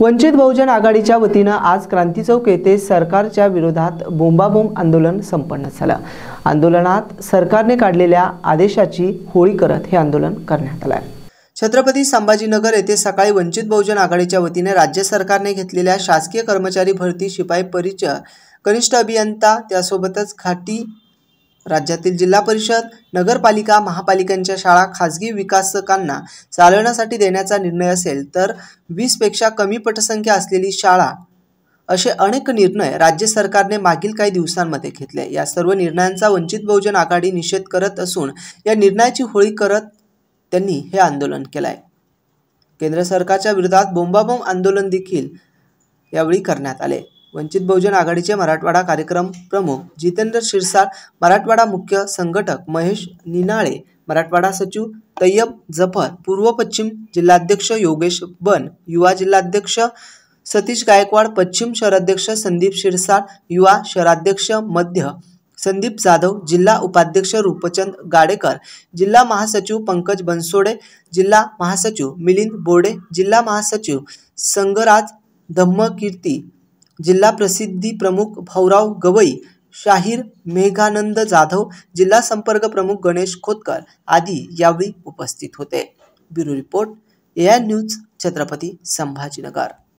वंचित बहुजन आघाडीच्या वतीनं आज क्रांती चौक येथे सरकारच्या विरोधात बोंबाबोंब आंदोलन संपन्न झालं आंदोलनात सरकारने काढलेल्या आदेशाची होळी करत हे आंदोलन करण्यात आलं छत्रपती संभाजीनगर येथे सकाळी वंचित बहुजन आघाडीच्या वतीने राज्य सरकारने घेतलेल्या शासकीय कर्मचारी भरती शिपाई परिचय कनिष्ठ अभियंता त्यासोबतच खाटी राज्यातील जिल्हा परिषद नगरपालिका महापालिकांच्या शाळा खाजगी विकासकांना चालवण्यासाठी देण्याचा निर्णय असेल तर वीसपेक्षा कमी पटसंख्या असलेली शाळा असे अनेक निर्णय राज्य सरकारने मागील काही दिवसांमध्ये घेतले या सर्व निर्णयांचा वंचित बहुजन आघाडी निषेध करत असून या निर्णयाची होळी करत त्यांनी हे आंदोलन केलं आहे केंद्र सरकारच्या विरोधात बोंबाबोंब आंदोलन देखील यावेळी करण्यात आले वंचित बहुजन आघाडीचे मराठवाडा कार्यक्रम प्रमुख जितेंद्र शिरसाळ मराठवाडा मुख्य संघटक महेश निनाळे मराठवाडा सचिव तय्यब जफर पूर्व पश्चिम जिल्हाध्यक्ष योगेश बन युवा जिल्हाध्यक्ष सतीश गायकवाड पश्चिम शहराध्यक्ष संदीप शिरसाळ युवा शहराध्यक्ष मध्य संदीप जाधव जिल्हा उपाध्यक्ष रूपचंद गाडेकर जिल्हा महासचिव पंकज बनसोडे जिल्हा महासचिव मिलिंद बोर्डे जिल्हा महासचिव संगराज धम्मकीर्ती जिल्हा प्रसिद्धी प्रमुख भाऊराव गवई शाहीर मेघानंद जाधव जिल्हा संपर्क प्रमुख गणेश खोतकर आदी यावेळी उपस्थित होते bureau report AI news Chhatrapati Sambhajinagar